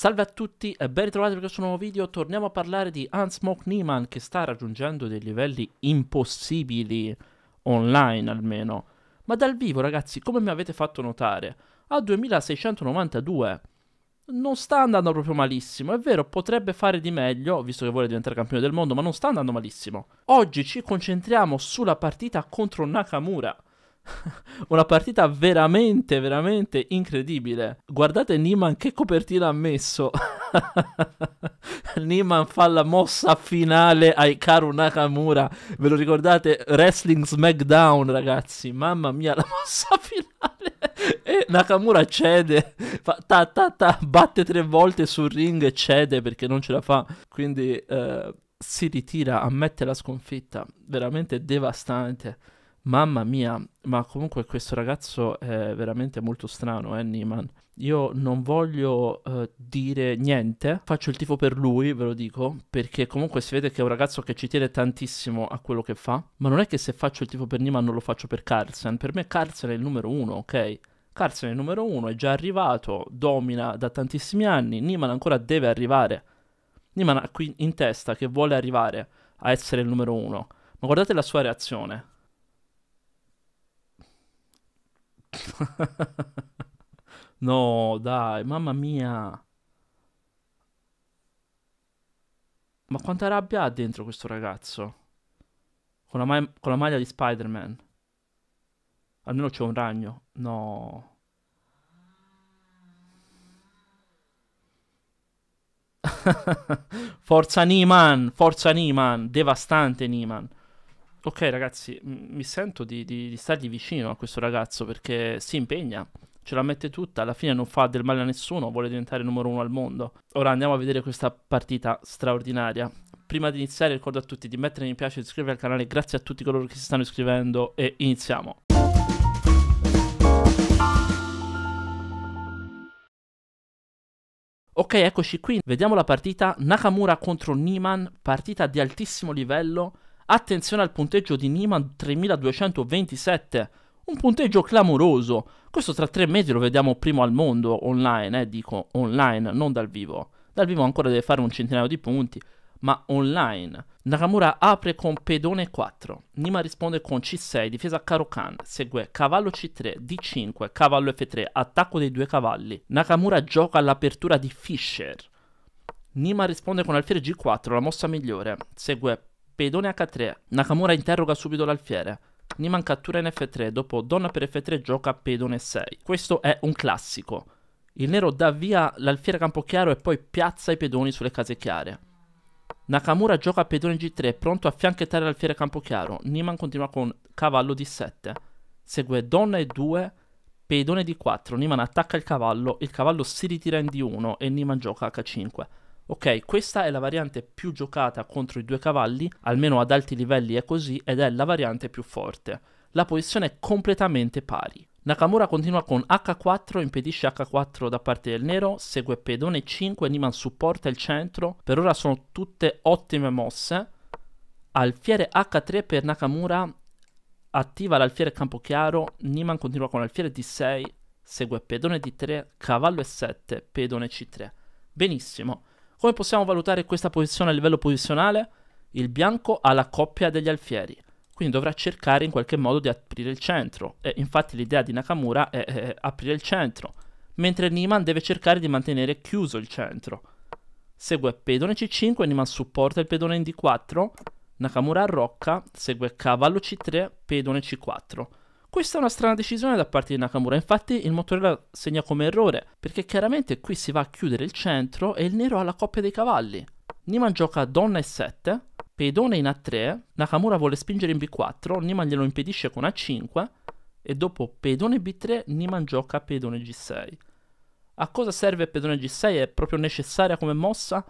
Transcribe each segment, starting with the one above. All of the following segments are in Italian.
Salve a tutti e ben ritrovati per questo nuovo video. Torniamo a parlare di Unsmoke Neiman che sta raggiungendo dei livelli impossibili online almeno. Ma dal vivo, ragazzi, come mi avete fatto notare, a 2692 non sta andando proprio malissimo. È vero, potrebbe fare di meglio, visto che vuole diventare campione del mondo, ma non sta andando malissimo. Oggi ci concentriamo sulla partita contro Nakamura una partita veramente, veramente incredibile. Guardate Niman che copertina ha messo. Niman fa la mossa finale ai Karu Nakamura. Ve lo ricordate? Wrestling SmackDown, ragazzi. Mamma mia, la mossa finale. e Nakamura cede. Fa ta ta ta, batte tre volte sul ring e cede perché non ce la fa. Quindi... Eh, si ritira, ammette la sconfitta, veramente devastante. Mamma mia, ma comunque questo ragazzo è veramente molto strano, eh, Neiman. Io non voglio eh, dire niente, faccio il tifo per lui, ve lo dico, perché comunque si vede che è un ragazzo che ci tiene tantissimo a quello che fa, ma non è che se faccio il tifo per Neiman non lo faccio per Carlsen, per me Carlsen è il numero uno, ok? Carlsen è il numero uno, è già arrivato, domina da tantissimi anni, Neiman ancora deve arrivare. Neiman ha qui in testa che vuole arrivare a essere il numero uno, ma guardate la sua reazione no, dai, mamma mia. Ma quanta rabbia ha dentro questo ragazzo? Con la, ma- con la maglia di Spider-Man. Almeno c'è un ragno. No. forza Niman, forza Niman, devastante Niman. Ok ragazzi, mi sento di, di, di stargli vicino a questo ragazzo perché si impegna, ce la mette tutta, alla fine non fa del male a nessuno, vuole diventare numero uno al mondo. Ora andiamo a vedere questa partita straordinaria. Prima di iniziare ricordo a tutti di mettere mi piace e di iscrivervi al canale, grazie a tutti coloro che si stanno iscrivendo e iniziamo. Ok, eccoci qui, vediamo la partita Nakamura contro Niman, partita di altissimo livello Attenzione al punteggio di Nima 3227, un punteggio clamoroso. Questo tra tre mesi lo vediamo primo al mondo online, eh, dico online, non dal vivo. Dal vivo ancora deve fare un centinaio di punti, ma online. Nakamura apre con pedone 4, Nima risponde con C6, difesa Karokan, segue cavallo C3, D5, cavallo F3, attacco dei due cavalli. Nakamura gioca all'apertura di Fischer. Nima risponde con alfiere G4, la mossa migliore, segue Pedone H3. Nakamura interroga subito l'alfiere. Niman cattura in F3, dopo donna per F3 gioca pedone 6. Questo è un classico. Il nero dà via l'alfiere campochiaro e poi piazza i pedoni sulle case chiare. Nakamura gioca pedone G3, pronto a fianchettare l'alfiere campochiaro. Niman continua con cavallo D7. Segue donna E2, pedone D4. Niman attacca il cavallo, il cavallo si ritira in D1 e Niman gioca H5. Ok, questa è la variante più giocata contro i due cavalli, almeno ad alti livelli è così, ed è la variante più forte. La posizione è completamente pari. Nakamura continua con H4, impedisce H4 da parte del nero, segue pedone 5, Niman supporta il centro, per ora sono tutte ottime mosse. Alfiere H3 per Nakamura, attiva l'alfiere campochiaro, Niman continua con alfiere D6, segue pedone D3, cavallo E7, pedone C3. Benissimo, come possiamo valutare questa posizione a livello posizionale? Il bianco ha la coppia degli alfieri, quindi dovrà cercare in qualche modo di aprire il centro. E infatti l'idea di Nakamura è, è, aprire il centro, mentre Niman deve cercare di mantenere chiuso il centro. Segue pedone C5, Niman supporta il pedone in D4, Nakamura arrocca, segue cavallo C3, pedone C4. Questa è una strana decisione da parte di Nakamura, infatti il Motorola segna come errore, perché chiaramente qui si va a chiudere il centro e il nero ha la coppia dei cavalli. Niman gioca donna e7, pedone in a3, Nakamura vuole spingere in b4, Niman glielo impedisce con a5 e dopo pedone b3 Niman gioca pedone g6. A cosa serve pedone g6? È proprio necessaria come mossa?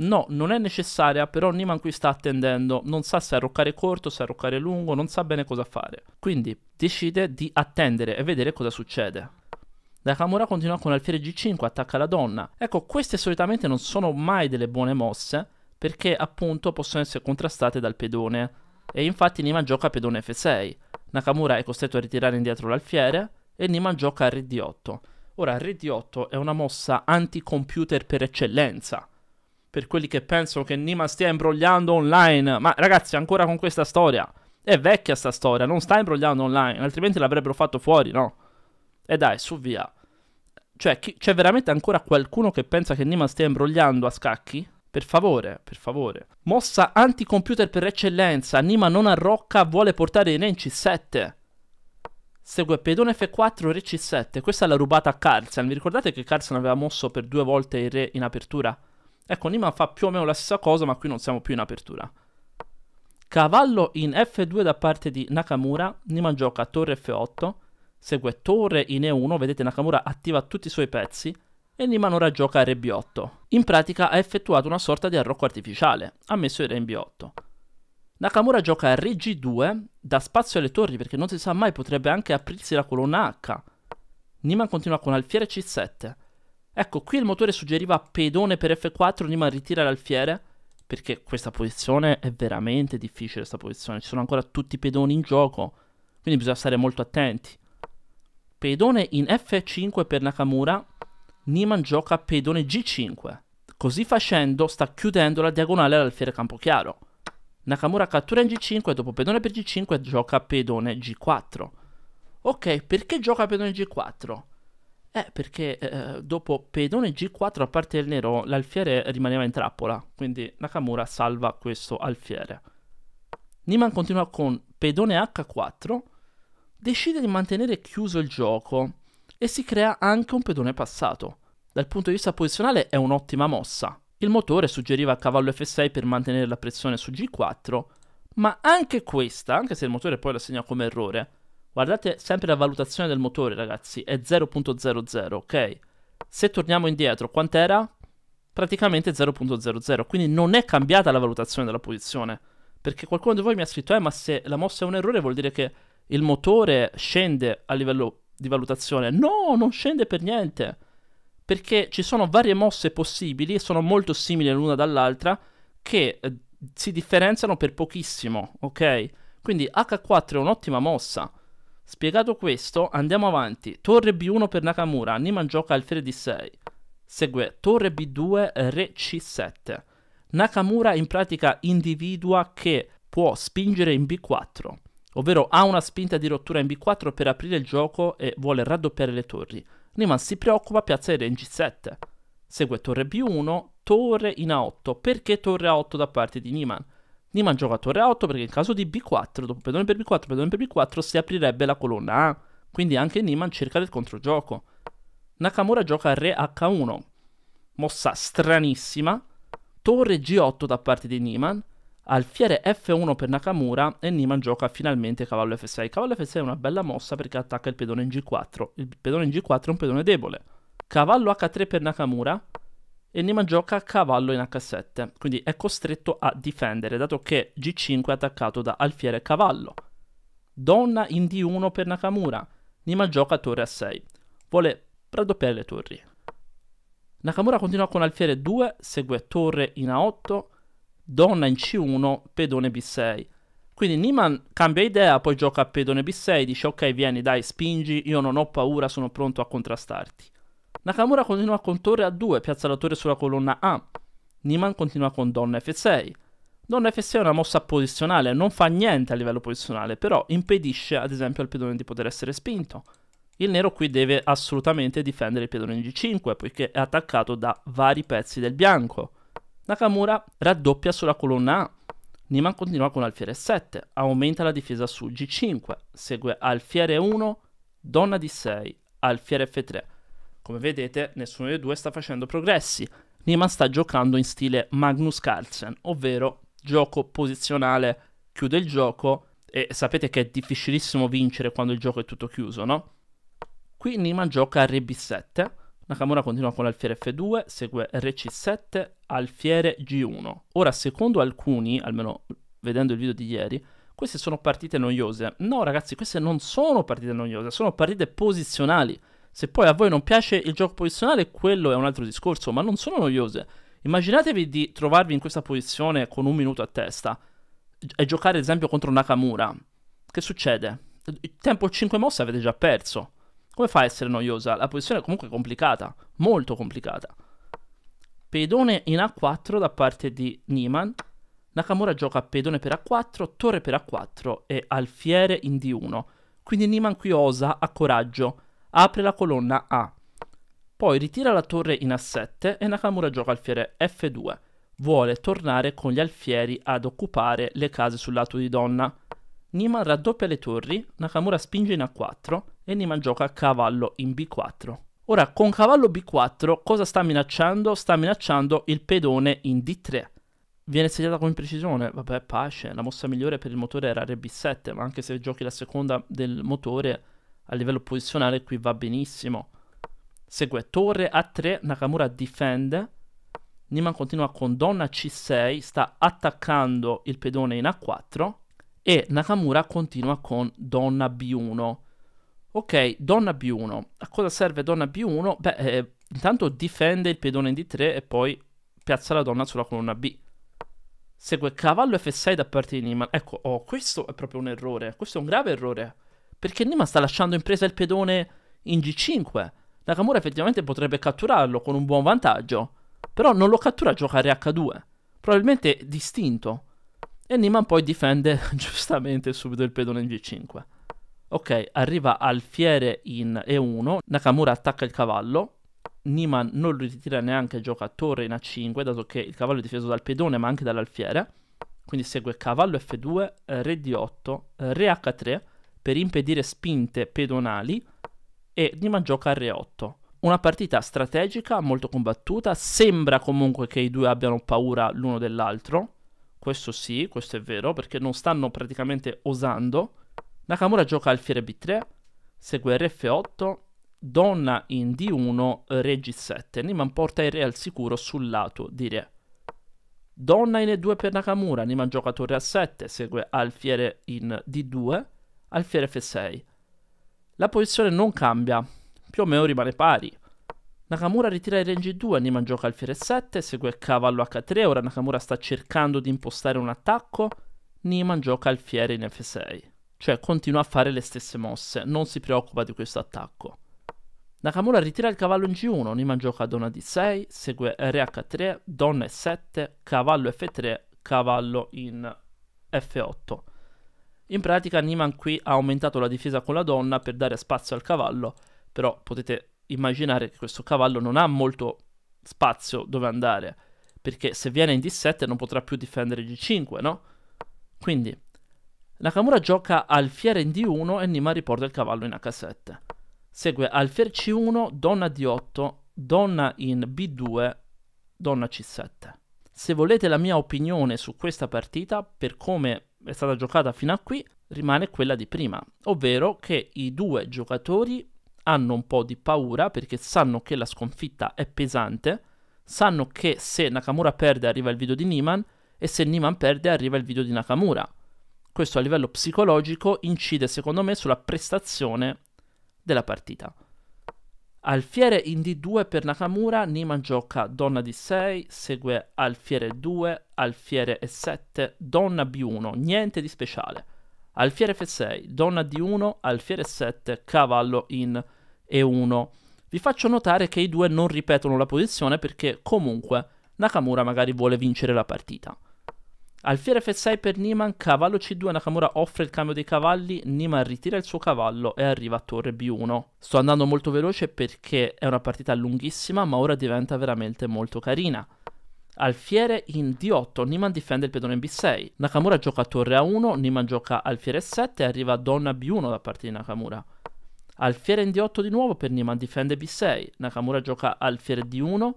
No, non è necessaria, però Niman qui sta attendendo, non sa se arroccare corto, se arroccare lungo, non sa bene cosa fare. Quindi decide di attendere e vedere cosa succede. Nakamura continua con alfiere G5, attacca la donna. Ecco, queste solitamente non sono mai delle buone mosse, perché appunto possono essere contrastate dal pedone. E infatti Niman gioca pedone F6. Nakamura è costretto a ritirare indietro l'alfiere e Niman gioca a Re D8. Ora, Re D8 è una mossa anti-computer per eccellenza per quelli che pensano che Nima stia imbrogliando online. Ma ragazzi, ancora con questa storia. È vecchia sta storia, non sta imbrogliando online, altrimenti l'avrebbero fatto fuori, no? E dai, su via. Cioè, chi, c'è veramente ancora qualcuno che pensa che Nima stia imbrogliando a scacchi? Per favore, per favore. Mossa anticomputer per eccellenza, Nima non arrocca, vuole portare Re in C7. Segue pedone F4, re C7. Questa l'ha rubata a Carlsen. Vi ricordate che Carlsen aveva mosso per due volte il re in apertura? Ecco, Niman fa più o meno la stessa cosa, ma qui non siamo più in apertura. Cavallo in F2 da parte di Nakamura, Niman gioca torre F8, segue torre in E1, vedete Nakamura attiva tutti i suoi pezzi, e Niman ora gioca re B8. In pratica ha effettuato una sorta di arrocco artificiale, ha messo il re in B8. Nakamura gioca re G2, dà spazio alle torri perché non si sa mai potrebbe anche aprirsi la colonna H. Niman continua con alfiere C7, Ecco, qui il motore suggeriva pedone per F4, Nima ritira l'alfiere, perché questa posizione è veramente difficile, questa posizione, ci sono ancora tutti i pedoni in gioco, quindi bisogna stare molto attenti. Pedone in F5 per Nakamura, Niman gioca pedone G5. Così facendo sta chiudendo la diagonale all'alfiere Campochiaro. Nakamura cattura in G5 e dopo pedone per G5 gioca pedone G4. Ok, perché gioca pedone G4? Eh, perché eh, eh dopo pedone G4 a parte il nero l'alfiere rimaneva in trappola, quindi Nakamura salva questo alfiere. Niman continua con pedone H4, decide di mantenere chiuso il gioco e si crea anche un pedone passato. Dal punto di vista posizionale è un'ottima mossa. Il motore suggeriva cavallo F6 per mantenere la pressione su G4, ma anche questa, anche se il motore poi la segna come errore, Guardate sempre la valutazione del motore, ragazzi, è 0.00, ok? Se torniamo indietro, quant'era? Praticamente 0.00, quindi non è cambiata la valutazione della posizione. Perché qualcuno di voi mi ha scritto, eh, ma se la mossa è un errore vuol dire che il motore scende a livello di valutazione. No, non scende per niente. Perché ci sono varie mosse possibili, sono molto simili l'una dall'altra, che eh, si differenziano per pochissimo, ok? Quindi H4 è un'ottima mossa Spiegato questo, andiamo avanti. Torre B1 per Nakamura, Niman gioca alfiere D6. Segue torre B2, re C7. Nakamura in pratica individua che può spingere in B4, ovvero ha una spinta di rottura in B4 per aprire il gioco e vuole raddoppiare le torri. Niman si preoccupa, piazza il re in G7. Segue torre B1, torre in A8. Perché torre A8 da parte di Niman? gioca a torre 8 perché in caso di B4, dopo pedone per B4, pedone per B4 si aprirebbe la colonna A, quindi anche Niman cerca del controgioco. Nakamura gioca Re H1, mossa stranissima, torre G8 da parte di Niman, alfiere F1 per Nakamura e Niman gioca finalmente cavallo F6. Cavallo F6 è una bella mossa perché attacca il pedone in G4, il pedone in G4 è un pedone debole. Cavallo H3 per Nakamura, Enima gioca a cavallo in H7, quindi è costretto a difendere, dato che G5 è attaccato da alfiere e cavallo. Donna in D1 per Nakamura. Nima gioca a torre a 6. Vuole raddoppiare le torri. Nakamura continua con alfiere 2, segue torre in A8, donna in C1, pedone B6. Quindi Niman cambia idea, poi gioca a pedone B6, dice ok vieni dai spingi, io non ho paura, sono pronto a contrastarti. Nakamura continua con torre A2, piazza la torre sulla colonna A. Niman continua con donna F6. Donna F6 è una mossa posizionale, non fa niente a livello posizionale, però impedisce ad esempio al pedone di poter essere spinto. Il nero qui deve assolutamente difendere il pedone in G5, poiché è attaccato da vari pezzi del bianco. Nakamura raddoppia sulla colonna A. Niman continua con alfiere 7, aumenta la difesa su G5, segue alfiere 1, donna D6, alfiere F3. Come vedete, nessuno dei due sta facendo progressi. Neyman sta giocando in stile Magnus Carlsen, ovvero gioco posizionale, chiude il gioco e sapete che è difficilissimo vincere quando il gioco è tutto chiuso, no? Qui Neyman gioca a RB7, Nakamura continua con l'alfiere F2, segue RC7, alfiere G1. Ora, secondo alcuni, almeno vedendo il video di ieri, queste sono partite noiose. No, ragazzi, queste non sono partite noiose, sono partite posizionali. Se poi a voi non piace il gioco posizionale, quello è un altro discorso, ma non sono noiose. Immaginatevi di trovarvi in questa posizione con un minuto a testa e giocare ad esempio contro Nakamura. Che succede? Il tempo 5 mosse avete già perso. Come fa a essere noiosa? La posizione è comunque complicata, molto complicata. Pedone in A4 da parte di Niman. Nakamura gioca pedone per A4, torre per A4 e alfiere in D1. Quindi Niman qui osa, ha coraggio apre la colonna A. Poi ritira la torre in A7 e Nakamura gioca alfiere F2. Vuole tornare con gli alfieri ad occupare le case sul lato di donna. Niman raddoppia le torri, Nakamura spinge in A4 e Niman gioca cavallo in B4. Ora, con cavallo B4 cosa sta minacciando? Sta minacciando il pedone in D3. Viene segnata con imprecisione, vabbè pace, la mossa migliore per il motore era b 7 ma anche se giochi la seconda del motore a livello posizionale qui va benissimo. Segue torre A3, Nakamura difende, Niman continua con donna C6, sta attaccando il pedone in A4 e Nakamura continua con donna B1. Ok, donna B1. A cosa serve donna B1? Beh, eh, intanto difende il pedone in D3 e poi piazza la donna sulla colonna B. Segue cavallo F6 da parte di Niman. Ecco, oh, questo è proprio un errore. Questo è un grave errore. Perché Nima sta lasciando in presa il pedone in G5. Nakamura effettivamente potrebbe catturarlo con un buon vantaggio. Però non lo cattura a giocare H2. Probabilmente distinto. E Niman poi difende giustamente subito il pedone in G5. Ok, arriva alfiere in E1. Nakamura attacca il cavallo. Niman non lo ritira neanche, gioca a torre in A5, dato che il cavallo è difeso dal pedone ma anche dall'alfiere. Quindi segue cavallo F2, eh, re D8, eh, re H3 per impedire spinte pedonali e di gioca R8. Una partita strategica, molto combattuta, sembra comunque che i due abbiano paura l'uno dell'altro, questo sì, questo è vero, perché non stanno praticamente osando. Nakamura gioca alfiere b3, segue rf8, donna in d1, re g7, Niman porta il re al sicuro sul lato di re. Donna in e2 per Nakamura, Niman gioca torre a7, segue alfiere in d2, alfiere F6. La posizione non cambia, più o meno rimane pari. Nakamura ritira il range 2, Anima gioca alfiere 7, segue cavallo H3, ora Nakamura sta cercando di impostare un attacco, Niman gioca alfiere in F6, cioè continua a fare le stesse mosse, non si preoccupa di questo attacco. Nakamura ritira il cavallo in G1, Niman gioca donna D6, segue re H3, donna E7, cavallo F3, cavallo in F8. In pratica Niman qui ha aumentato la difesa con la donna per dare spazio al cavallo, però potete immaginare che questo cavallo non ha molto spazio dove andare, perché se viene in D7 non potrà più difendere G5, no? Quindi Nakamura gioca alfiere in D1 e Niman riporta il cavallo in H7. Segue alfiere C1, donna D8, donna in B2, donna C7. Se volete la mia opinione su questa partita, per come è stata giocata fino a qui rimane quella di prima, ovvero che i due giocatori hanno un po' di paura perché sanno che la sconfitta è pesante, sanno che se Nakamura perde arriva il video di Niman e se Niman perde arriva il video di Nakamura. Questo a livello psicologico incide secondo me sulla prestazione della partita. Alfiere in D2 per Nakamura, Nima gioca donna D6, segue alfiere 2, alfiere E7, donna B1, niente di speciale. Alfiere F6, donna D1, alfiere 7, cavallo in E1. Vi faccio notare che i due non ripetono la posizione perché comunque Nakamura magari vuole vincere la partita. Alfiere F6 per Niman, cavallo C2, Nakamura offre il cambio dei cavalli, Niman ritira il suo cavallo e arriva a torre B1. Sto andando molto veloce perché è una partita lunghissima ma ora diventa veramente molto carina. Alfiere in D8, Niman difende il pedone in B6, Nakamura gioca a torre A1, Niman gioca alfiere 7 e arriva donna B1 da parte di Nakamura. Alfiere in D8 di nuovo per Niman difende B6, Nakamura gioca alfiere D1,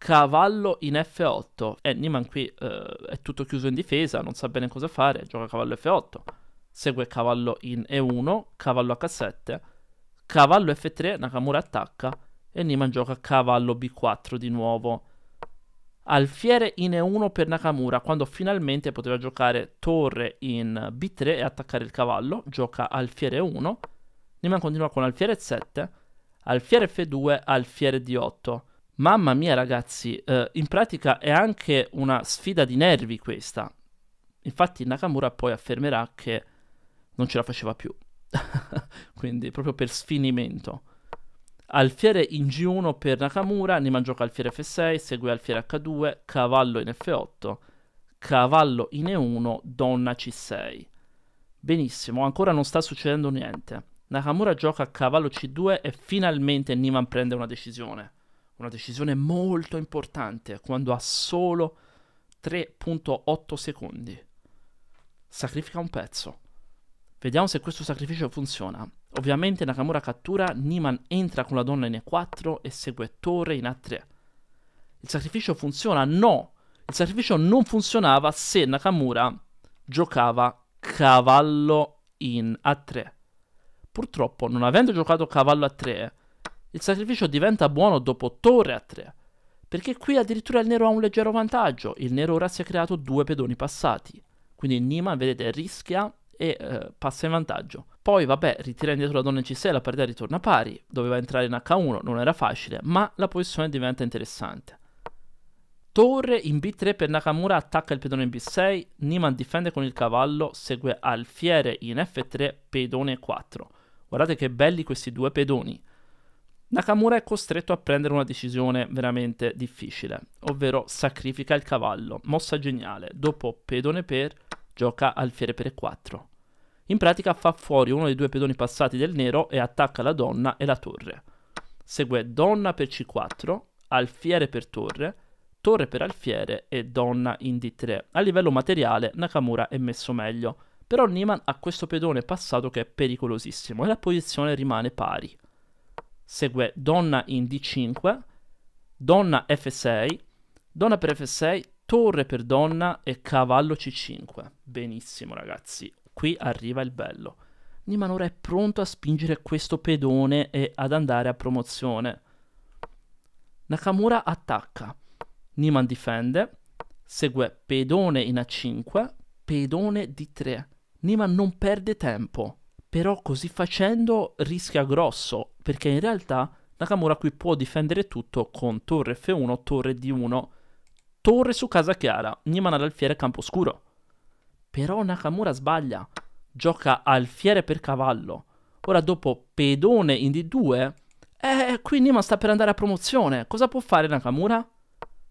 cavallo in F8 e eh, Niman qui eh, è tutto chiuso in difesa, non sa bene cosa fare, gioca cavallo F8, segue cavallo in E1, cavallo H7, cavallo F3, Nakamura attacca e Niman gioca cavallo B4 di nuovo. Alfiere in E1 per Nakamura, quando finalmente poteva giocare torre in B3 e attaccare il cavallo, gioca alfiere 1, Niman continua con alfiere 7, alfiere F2, alfiere D8. Mamma mia ragazzi, eh, in pratica è anche una sfida di nervi questa. Infatti Nakamura poi affermerà che non ce la faceva più. Quindi proprio per sfinimento. Alfiere in G1 per Nakamura, Niman gioca alfiere F6, segue alfiere H2, cavallo in F8, cavallo in E1, donna C6. Benissimo, ancora non sta succedendo niente. Nakamura gioca a cavallo C2 e finalmente Niman prende una decisione una decisione molto importante quando ha solo 3.8 secondi. Sacrifica un pezzo. Vediamo se questo sacrificio funziona. Ovviamente Nakamura cattura, Niman entra con la donna in E4 e segue Torre in A3. Il sacrificio funziona? No! Il sacrificio non funzionava se Nakamura giocava cavallo in A3. Purtroppo, non avendo giocato cavallo A3, il sacrificio diventa buono dopo torre a 3, perché qui addirittura il nero ha un leggero vantaggio, il nero ora si è creato due pedoni passati, quindi il Nima, vedete, rischia e eh, passa in vantaggio. Poi, vabbè, ritira indietro la donna in C6, la partita ritorna pari, doveva entrare in H1, non era facile, ma la posizione diventa interessante. Torre in B3 per Nakamura attacca il pedone in B6, Niman difende con il cavallo, segue alfiere in F3, pedone 4. Guardate che belli questi due pedoni. Nakamura è costretto a prendere una decisione veramente difficile, ovvero sacrifica il cavallo, mossa geniale, dopo pedone per, gioca alfiere per 4. In pratica fa fuori uno dei due pedoni passati del nero e attacca la donna e la torre. Segue donna per c4, alfiere per torre, torre per alfiere e donna in d3. A livello materiale Nakamura è messo meglio, però Niman ha questo pedone passato che è pericolosissimo e la posizione rimane pari segue donna in d5, donna f6, donna per f6, torre per donna e cavallo c5. Benissimo ragazzi, qui arriva il bello. Niman ora è pronto a spingere questo pedone e ad andare a promozione. Nakamura attacca, Niman difende, segue pedone in a5, pedone d3. Niman non perde tempo, però così facendo rischia grosso, perché in realtà Nakamura qui può difendere tutto con torre F1, torre D1, torre su casa chiara, Nimana all'alfiere campo scuro. Però Nakamura sbaglia, gioca alfiere per cavallo. Ora dopo pedone in D2, eh, qui Niman sta per andare a promozione. Cosa può fare Nakamura?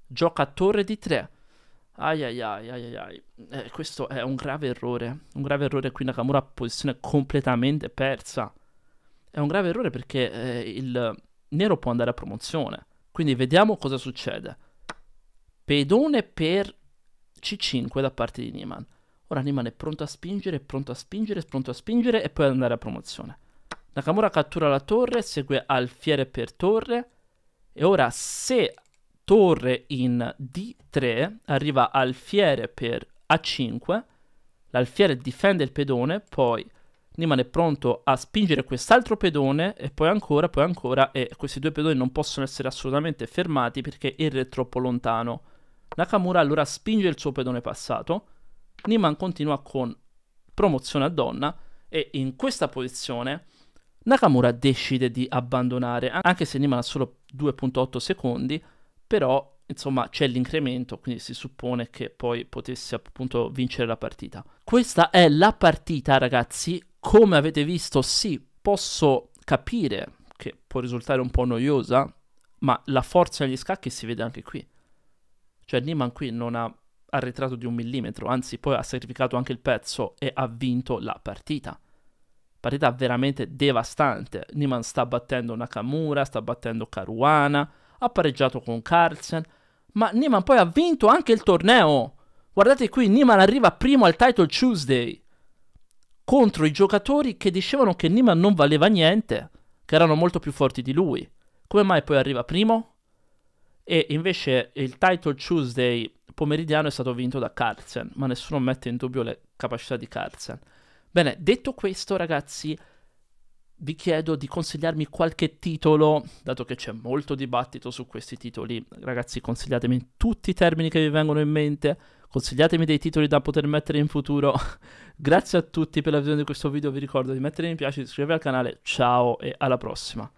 Gioca torre D3. Ai ai ai ai ai, ai. Eh, questo è un grave errore. Un grave errore qui Nakamura, posizione completamente persa. È un grave errore perché eh, il nero può andare a promozione. Quindi vediamo cosa succede. Pedone per C5 da parte di Niman. Ora Niman è pronto a spingere, pronto a spingere, pronto a spingere e poi andare a promozione. Nakamura cattura la torre, segue alfiere per torre. E ora se torre in D3 arriva alfiere per A5, l'alfiere difende il pedone, poi Niemann è pronto a spingere quest'altro pedone e poi ancora, poi ancora e questi due pedoni non possono essere assolutamente fermati perché il re è troppo lontano. Nakamura allora spinge il suo pedone passato, Niman continua con promozione a donna e in questa posizione Nakamura decide di abbandonare, anche se Niman ha solo 2.8 secondi, però insomma c'è l'incremento, quindi si suppone che poi potesse appunto vincere la partita. Questa è la partita, ragazzi, come avete visto, sì, posso capire che può risultare un po' noiosa, ma la forza negli scacchi si vede anche qui. Cioè Niman qui non ha arretrato di un millimetro, anzi poi ha sacrificato anche il pezzo e ha vinto la partita. Partita veramente devastante. Niman sta battendo Nakamura, sta battendo Caruana, ha pareggiato con Carlsen, ma Niman poi ha vinto anche il torneo. Guardate qui, Niman arriva primo al Title Tuesday contro i giocatori che dicevano che Nima non valeva niente, che erano molto più forti di lui. Come mai poi arriva primo? E invece il Title Tuesday pomeridiano è stato vinto da Carlsen, ma nessuno mette in dubbio le capacità di Carlsen. Bene, detto questo ragazzi, vi chiedo di consigliarmi qualche titolo, dato che c'è molto dibattito su questi titoli. Ragazzi, consigliatemi tutti i termini che vi vengono in mente Consigliatemi dei titoli da poter mettere in futuro. Grazie a tutti per la visione di questo video, vi ricordo di mettere mi piace, iscrivervi al canale, ciao e alla prossima.